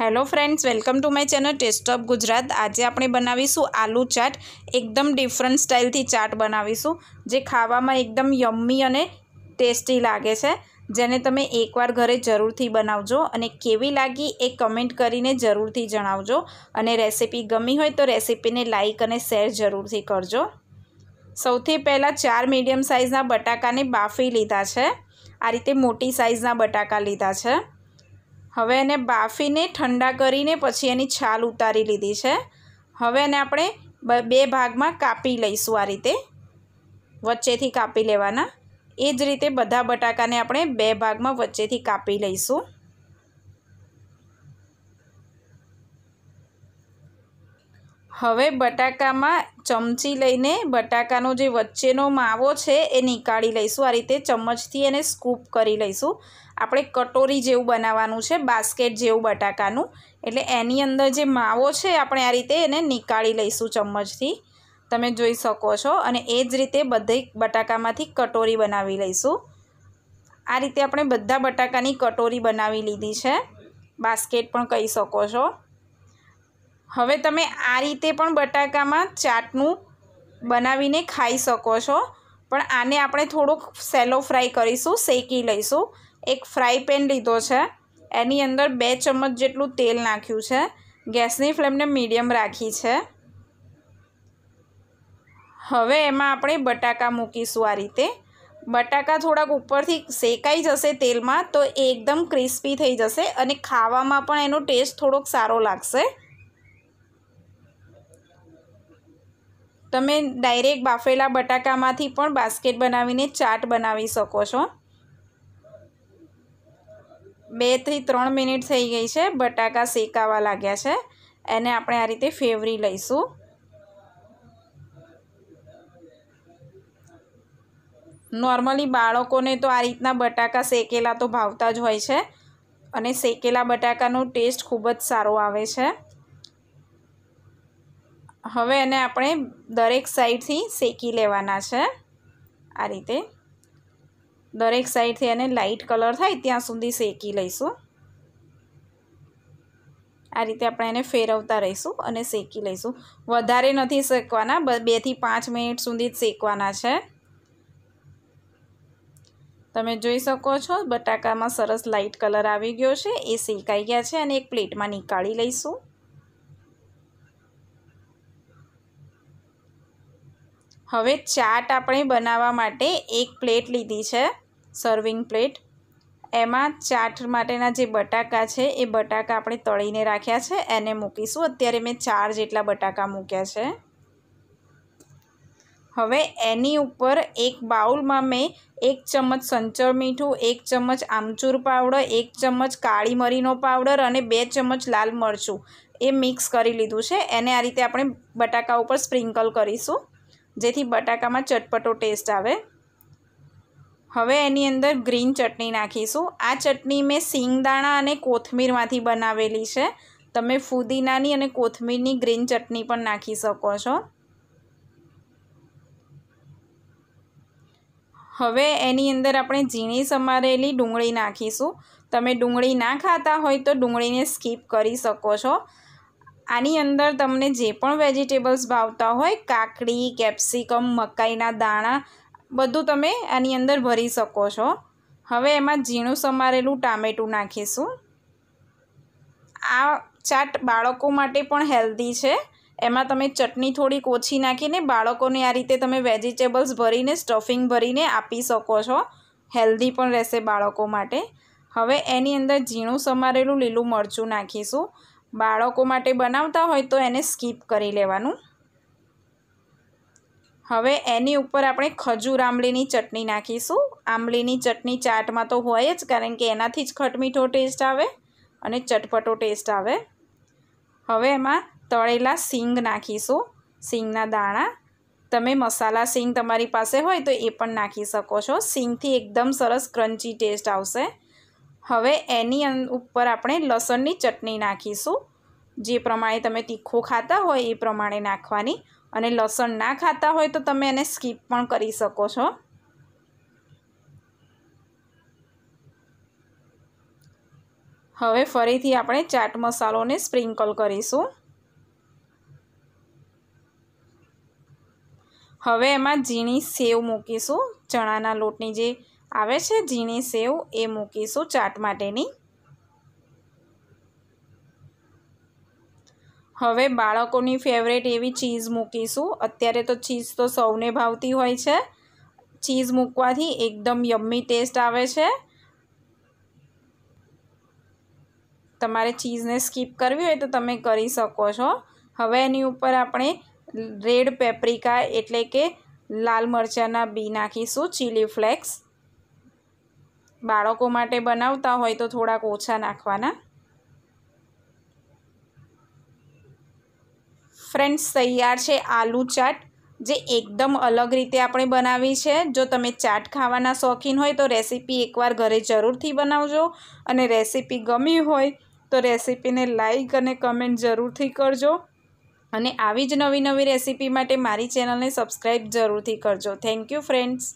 hello friends welcome to my channel taste of Gujarat આજે આપણે બનાવીશું આલુ ચાટ એકદમ ડિફરન્ટ સ્ટાઇલથી ચાટ બનાવીશું જે ખાવામાં એકદમ યમ્મી અને ટેસ્ટી લાગે છે જેને તમે એકવાર ઘરે જરૂરથી બનાવજો અને કેવી લાગી એ કમેન્ટ કરીને જરૂરથી જણાવજો અને રેસીપી ગમી હોય તો રેસીપીને લાઇક અને શેર જરૂરથી કરજો સૌથી પહેલાં ચાર મીડિયમ સાઇઝના બટાકાને બાફી લીધા છે આ રીતે મોટી સાઇઝના બટાકા લીધા છે હવે એને બાફીને ઠંડા કરીને પછી એની છાલ ઉતારી લીધી છે હવે એને આપણે બે ભાગમાં કાપી લઈશું આ રીતે વચ્ચેથી કાપી લેવાના એ જ રીતે બધા બટાકાને આપણે બે ભાગમાં વચ્ચેથી કાપી લઈશું હવે બટાકામાં ચમચી લઈને બટાકાનો જે વચ્ચેનો માવો છે એ નીકાળી લઈશું આ રીતે ચમચથી એને સ્કૂપ કરી લઈશું આપણે કટોરી જેવું બનાવવાનું છે બાસ્કેટ જેવું બટાકાનું એટલે એની અંદર જે માવો છે આપણે આ રીતે એને નીકાળી લઈશું ચમચથી તમે જોઈ શકો છો અને એ જ રીતે બધે બટાકામાંથી કટોરી બનાવી લઈશું આ રીતે આપણે બધા બટાકાની કટોરી બનાવી લીધી છે બાસ્કેટ પણ કહી શકો છો હવે તમે આ રીતે પણ બટાકામાં ચાટનું બનાવીને ખાઈ શકો છો પણ આને આપણે થોડુંક સેલો ફ્રાય કરીશું શેકી લઈશું એક ફ્રાય પેન લીધો છે એની અંદર બે ચમચ જેટલું તેલ નાખ્યું છે ગેસની ફ્લેમને મીડિયમ રાખી છે હવે એમાં આપણે બટાકા મૂકીશું આ રીતે બટાકા થોડાક ઉપરથી શેકાઈ જશે તેલમાં તો એકદમ ક્રિસ્પી થઈ જશે અને ખાવામાં પણ એનો ટેસ્ટ થોડોક સારો લાગશે તમે ડાયરેક્ટ બાફેલા બટાકામાંથી પણ બાસ્કેટ બનાવીને ચાટ બનાવી શકો છો બેથી ત્રણ મિનિટ થઈ ગઈ છે બટાકા શેકાવા લાગ્યા છે એને આપણે આ રીતે ફેવરી લઈશું નોર્મલી બાળકોને તો આ રીતના બટાકા શેકેલા તો ભાવતા જ હોય છે અને શેકેલા બટાકાનો ટેસ્ટ ખૂબ જ સારો આવે છે હવે એને આપણે દરેક સાઈડથી શેકી લેવાના છે આ રીતે દરેક સાઈડથી એને લાઇટ કલર થાય ત્યાં સુધી શેકી લઈશું આ રીતે આપણે એને ફેરવતા રહીશું અને શેકી લઈશું વધારે નથી શેકવાના બેથી પાંચ મિનિટ સુધી જ શેકવાના છે તમે જોઈ શકો છો બટાકામાં સરસ લાઇટ કલર આવી ગયો છે એ શેકાઈ ગયા છે અને એક પ્લેટમાં નીકાળી લઈશું હવે ચાટ આપણે બનાવવા માટે એક પ્લેટ લીધી છે સર્વિંગ પ્લેટ એમાં ચાટ માટેના જે બટાકા છે એ બટાકા આપણે તળીને રાખ્યા છે એને મૂકીશું અત્યારે મેં ચાર જેટલા બટાકા મૂક્યા છે હવે એની ઉપર એક બાઉલમાં મેં એક ચમચ સંચળ મીઠું એક ચમચ આમચૂર પાવડર એક ચમચ કાળી મરીનો પાવડર અને બે ચમચ લાલ મરચું એ મિક્સ કરી લીધું છે એને આ રીતે આપણે બટાકા ઉપર સ્પ્રિંકલ કરીશું જેથી બટાકામાં ચટપટો ટેસ્ટ આવે હવે એની અંદર ગ્રીન ચટણી નાખીશું આ ચટણી મેં સિંગદાણા અને કોથમીરમાંથી બનાવેલી છે તમે ફુદીનાની અને કોથમીરની ગ્રીન ચટણી પણ નાખી શકો છો હવે એની અંદર આપણે ઝીણી સમારેલી ડુંગળી નાખીશું તમે ડુંગળી ના ખાતા હોય તો ડુંગળીને સ્કીપ કરી શકો છો આની અંદર તમને જે પણ વેજીટેબલ્સ ભાવતા હોય કાકડી કેપ્સિકમ મકાઈના દાણા બધું તમે આની અંદર ભરી શકો છો હવે એમાં ઝીણું સમારેલું ટામેટું નાખીશું આ ચાટ બાળકો માટે પણ હેલ્ધી છે એમાં તમે ચટણી થોડીક ઓછી નાખીને બાળકોને આ રીતે તમે વેજીટેબલ્સ ભરીને સ્ટફિંગ ભરીને આપી શકો છો હેલ્ધી પણ રહેશે બાળકો માટે હવે એની અંદર ઝીણું સમારેલું લીલું મરચું નાખીશું બાળકો માટે બનાવતા હોય તો એને સ્કીપ કરી લેવાનું હવે એની ઉપર આપણે ખજૂર આંબલીની ચટણી નાખીશું આંબલીની ચટણી ચાટમાં તો હોય જ કારણ કે એનાથી જ ખટમીઠો ટેસ્ટ આવે અને ચટપટો ટેસ્ટ આવે હવે એમાં તળેલા સિંગ નાખીશું સિંગના દાણા તમે મસાલા સિંગ તમારી પાસે હોય તો એ પણ નાખી શકો છો સિંગથી એકદમ સરસ ક્રન્ચી ટેસ્ટ આવશે હવે એની ઉપર આપણે લસણની ચટણી નાખીશું જે પ્રમાણે તમે તીખું ખાતા હોય એ પ્રમાણે નાખવાની અને લસણ ના ખાતા હોય તો તમે એને સ્કીપ પણ કરી શકો છો હવે ફરીથી આપણે ચાટ મસાલોને સ્પ્રિંકલ કરીશું હવે એમાં ઝીણી સેવ મૂકીશું ચણાના લોટની જે આવે છે ઝીણી સેવ એ મૂકીશું ચાટ માટેની હવે બાળકોની ફેવરેટ એવી ચીઝ મૂકીશું અત્યારે તો ચીઝ તો સૌને ભાવતી હોય છે ચીઝ મૂકવાથી એકદમ યમ્મી ટેસ્ટ આવે છે તમારે ચીઝને સ્કીપ કરવી હોય તો તમે કરી શકો છો હવે એની ઉપર આપણે રેડ પેપ્રિકા એટલે કે લાલ મરચાંના બી નાખીશું ચીલી ફ્લેક્સ બાળકો માટે બનાવતા હોય તો થોડાક ઓછા નાખવાના ફ્રેન્ડ્સ તૈયાર છે આલુ ચાટ જે એકદમ અલગ રીતે આપણે બનાવી છે જો તમે ચાટ ખાવાના શોખીન હોય તો રેસીપી એકવાર ઘરે જરૂરથી બનાવજો અને રેસીપી ગમી હોય તો રેસીપીને લાઈક અને કમેન્ટ જરૂરથી કરજો અને આવી જ નવી નવી રેસીપી માટે મારી ચેનલને સબસ્ક્રાઈબ જરૂરથી કરજો થેન્ક યુ ફ્રેન્ડ્સ